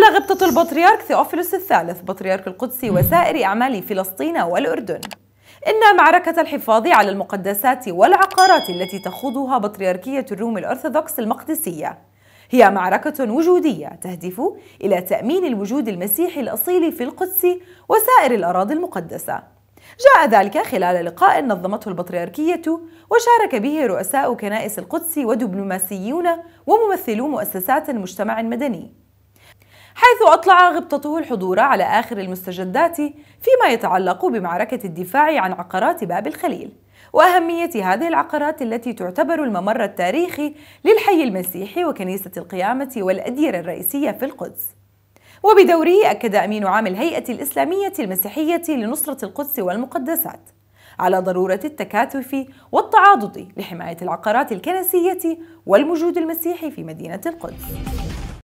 قال غبطة البطريرك ثيوفيلوس الثالث بطريرك القدس وسائر أعمال فلسطين والأردن إن معركة الحفاظ على المقدسات والعقارات التي تخوضها بطريركية الروم الأرثوذكس المقدسية هي معركة وجودية تهدف إلى تأمين الوجود المسيحي الأصيل في القدس وسائر الأراضي المقدسة جاء ذلك خلال لقاء نظمته البطريركية وشارك به رؤساء كنائس القدس ودبلوماسيون وممثلو مؤسسات مجتمع مدني حيث أطلع غبطته الحضور على آخر المستجدات فيما يتعلق بمعركة الدفاع عن عقارات باب الخليل وأهمية هذه العقارات التي تعتبر الممر التاريخي للحي المسيحي وكنيسة القيامة والأديرة الرئيسية في القدس وبدوره أكد أمين عام الهيئة الإسلامية المسيحية لنصرة القدس والمقدسات على ضرورة التكاتف والتعاضد لحماية العقارات الكنسية والمجود المسيحي في مدينة القدس